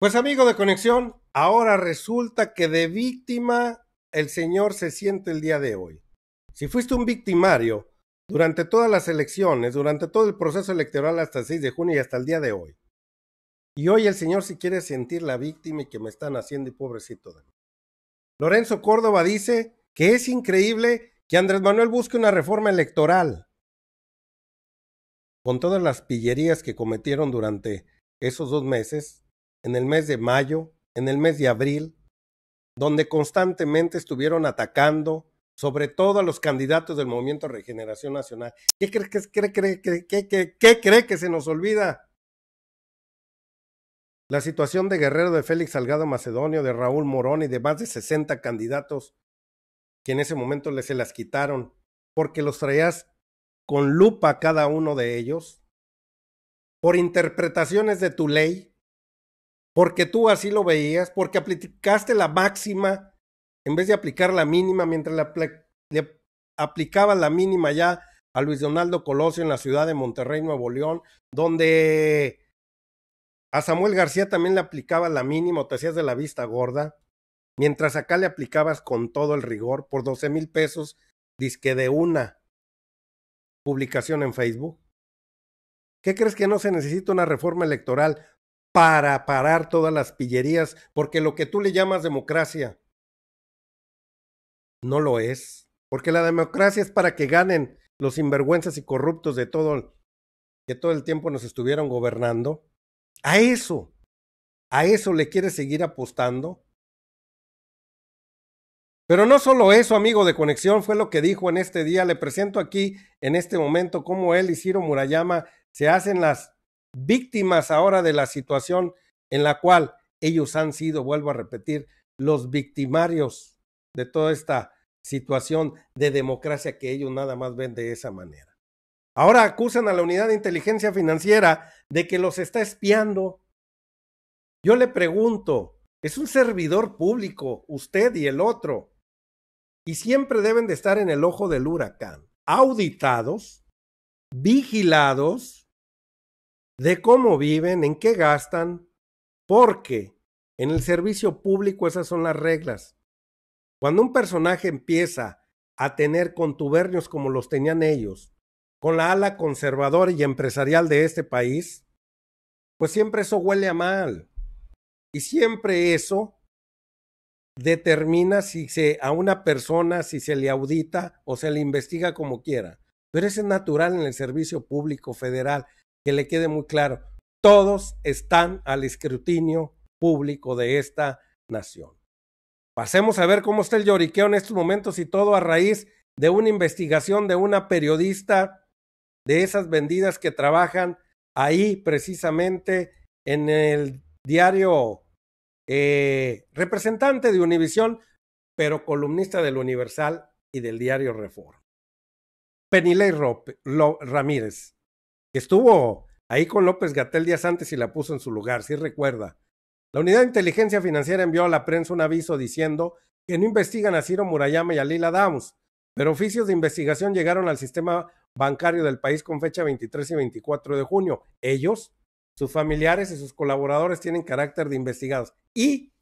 Pues amigo de conexión, ahora resulta que de víctima el señor se siente el día de hoy. Si fuiste un victimario durante todas las elecciones, durante todo el proceso electoral hasta el 6 de junio y hasta el día de hoy, y hoy el señor si quiere sentir la víctima y que me están haciendo y pobrecito de mí. Lorenzo Córdoba dice que es increíble que Andrés Manuel busque una reforma electoral con todas las pillerías que cometieron durante esos dos meses en el mes de mayo, en el mes de abril, donde constantemente estuvieron atacando, sobre todo a los candidatos del Movimiento Regeneración Nacional. ¿Qué cree que, cree, qué cree que se nos olvida? La situación de Guerrero, de Félix Salgado Macedonio, de Raúl Morón y de más de 60 candidatos que en ese momento les se las quitaron porque los traías con lupa cada uno de ellos por interpretaciones de tu ley porque tú así lo veías, porque aplicaste la máxima en vez de aplicar la mínima, mientras le, aplicaba la mínima ya a Luis Donaldo Colosio en la ciudad de Monterrey, Nuevo León, donde a Samuel García también le aplicaba la mínima o te hacías de la vista gorda, mientras acá le aplicabas con todo el rigor por 12 mil pesos, disque de una publicación en Facebook. ¿Qué crees que no se necesita una reforma electoral para parar todas las pillerías, porque lo que tú le llamas democracia no lo es, porque la democracia es para que ganen los sinvergüenzas y corruptos de todo que todo el tiempo nos estuvieron gobernando. A eso, a eso le quiere seguir apostando. Pero no solo eso, amigo de conexión, fue lo que dijo en este día. Le presento aquí, en este momento, cómo él y Ciro Murayama se hacen las víctimas ahora de la situación en la cual ellos han sido, vuelvo a repetir, los victimarios de toda esta situación de democracia que ellos nada más ven de esa manera. Ahora acusan a la unidad de inteligencia financiera de que los está espiando. Yo le pregunto, es un servidor público, usted y el otro, y siempre deben de estar en el ojo del huracán, auditados, vigilados, de cómo viven, en qué gastan, porque en el servicio público esas son las reglas. Cuando un personaje empieza a tener contubernios como los tenían ellos, con la ala conservadora y empresarial de este país, pues siempre eso huele a mal. Y siempre eso determina si se, a una persona, si se le audita o se le investiga como quiera. Pero eso es natural en el servicio público federal que le quede muy claro, todos están al escrutinio público de esta nación. Pasemos a ver cómo está el lloriqueo en estos momentos y todo a raíz de una investigación de una periodista de esas vendidas que trabajan ahí precisamente en el diario eh, representante de Univisión, pero columnista del Universal y del diario Reforma. Penilei Ramírez, estuvo ahí con López Gatel días antes y la puso en su lugar, si recuerda. La unidad de inteligencia financiera envió a la prensa un aviso diciendo que no investigan a Ciro Murayama y a Lila Downs, pero oficios de investigación llegaron al sistema bancario del país con fecha 23 y 24 de junio. Ellos, sus familiares y sus colaboradores tienen carácter de investigados. Y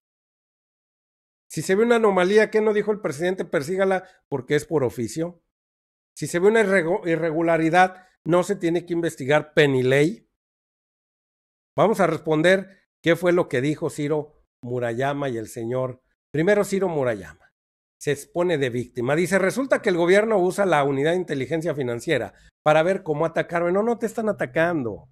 si se ve una anomalía ¿qué no dijo el presidente, persígala porque es por oficio. Si se ve una irregularidad, no se tiene que investigar Penilei. Vamos a responder qué fue lo que dijo Ciro Murayama y el señor. Primero Ciro Murayama. Se expone de víctima. Dice, resulta que el gobierno usa la unidad de inteligencia financiera para ver cómo atacar. No, no te están atacando.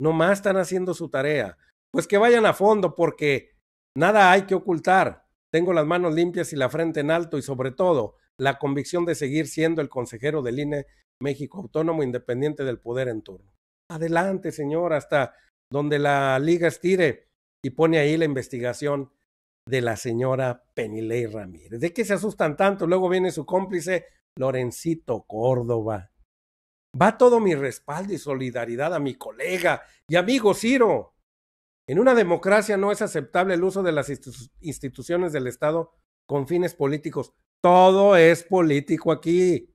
Nomás están haciendo su tarea. Pues que vayan a fondo porque nada hay que ocultar. Tengo las manos limpias y la frente en alto y sobre todo la convicción de seguir siendo el consejero del INE México Autónomo Independiente del Poder en turno. Adelante, señor, hasta donde la liga estire y pone ahí la investigación de la señora Penilei Ramírez. ¿De qué se asustan tanto? Luego viene su cómplice, Lorencito Córdoba. Va todo mi respaldo y solidaridad a mi colega y amigo Ciro. En una democracia no es aceptable el uso de las instituciones del Estado con fines políticos, todo es político aquí.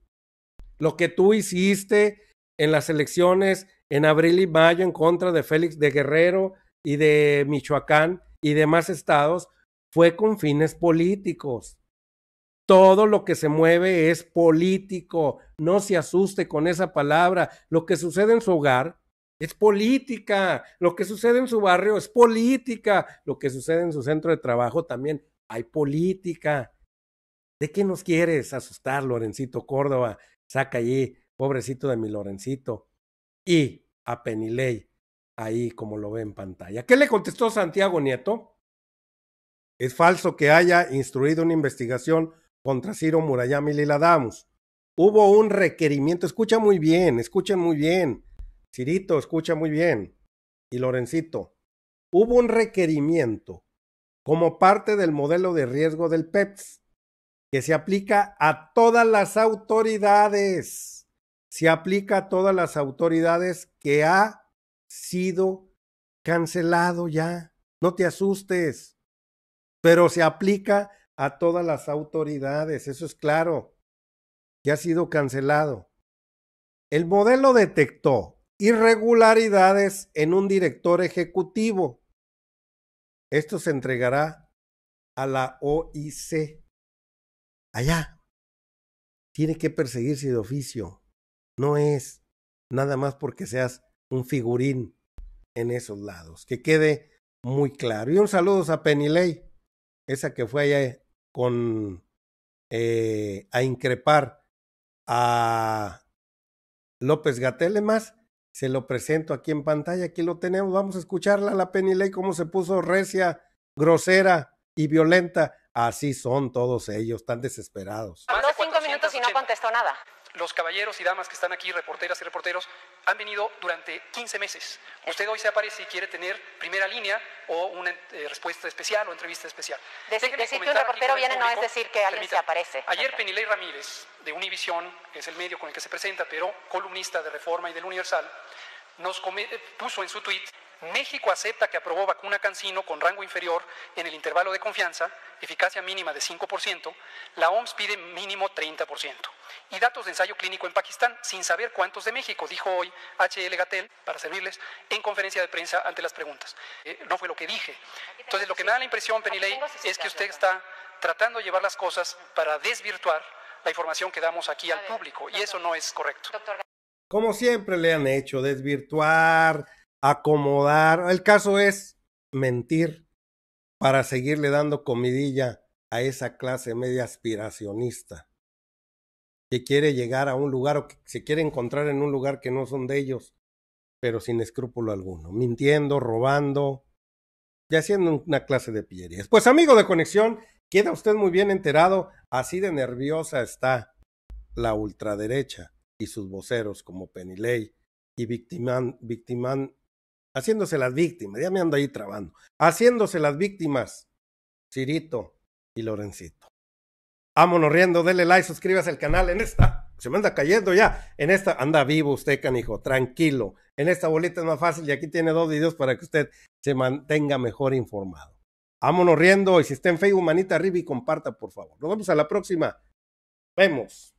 Lo que tú hiciste en las elecciones en abril y mayo en contra de Félix de Guerrero y de Michoacán y demás estados fue con fines políticos. Todo lo que se mueve es político. No se asuste con esa palabra. Lo que sucede en su hogar es política. Lo que sucede en su barrio es política. Lo que sucede en su centro de trabajo también hay política. ¿De qué nos quieres asustar, Lorencito Córdoba? Saca allí, pobrecito de mi Lorencito. Y a Penilei, ahí como lo ve en pantalla. ¿Qué le contestó Santiago Nieto? Es falso que haya instruido una investigación contra Ciro Murayami Damos. Hubo un requerimiento, escucha muy bien, escuchen muy bien. Cirito, escucha muy bien. Y Lorencito, hubo un requerimiento como parte del modelo de riesgo del PEPS que se aplica a todas las autoridades, se aplica a todas las autoridades que ha sido cancelado ya. No te asustes, pero se aplica a todas las autoridades, eso es claro, que ha sido cancelado. El modelo detectó irregularidades en un director ejecutivo. Esto se entregará a la OIC allá. Tiene que perseguirse de oficio. No es nada más porque seas un figurín en esos lados. Que quede muy claro. Y un saludo a Penilei, esa que fue allá con eh, a increpar a López Gatelle más. Se lo presento aquí en pantalla, aquí lo tenemos. Vamos a escucharla, la Penilei, cómo se puso recia, grosera y violenta Así son todos ellos, tan desesperados. cinco minutos y no contestó nada. Los caballeros y damas que están aquí, reporteras y reporteros, han venido durante 15 meses. Usted hoy se aparece y quiere tener primera línea o una eh, respuesta especial o entrevista especial. decir que un reportero viene no es decir que alguien se aparece. Ayer Penilei Ramírez, de Univisión, que es el medio con el que se presenta, pero columnista de Reforma y del Universal, nos eh, puso en su tweet México acepta que aprobó vacuna Cancino con rango inferior en el intervalo de confianza, eficacia mínima de 5%, la OMS pide mínimo 30%. Y datos de ensayo clínico en Pakistán, sin saber cuántos de México, dijo hoy HL Gatel, para servirles, en conferencia de prensa ante las preguntas. Eh, no fue lo que dije. Entonces, lo que me da la impresión, Penilei, es que usted está tratando de llevar las cosas para desvirtuar la información que damos aquí al público, y eso no es correcto. Como siempre le han hecho, desvirtuar acomodar. El caso es mentir para seguirle dando comidilla a esa clase media aspiracionista que quiere llegar a un lugar o que se quiere encontrar en un lugar que no son de ellos, pero sin escrúpulo alguno, mintiendo, robando y haciendo una clase de pillerías. Pues amigo de conexión, queda usted muy bien enterado, así de nerviosa está la ultraderecha y sus voceros como Peniley y victiman, haciéndose las víctimas, ya me ando ahí trabando, haciéndose las víctimas, Cirito y Lorencito. Vámonos riendo, denle like, suscríbase al canal en esta. Se me anda cayendo ya. En esta anda vivo usted, canijo, tranquilo. En esta bolita es más fácil y aquí tiene dos videos para que usted se mantenga mejor informado. Vámonos riendo y si está en Facebook, manita arriba y comparta, por favor. Nos vemos a la próxima. Vemos.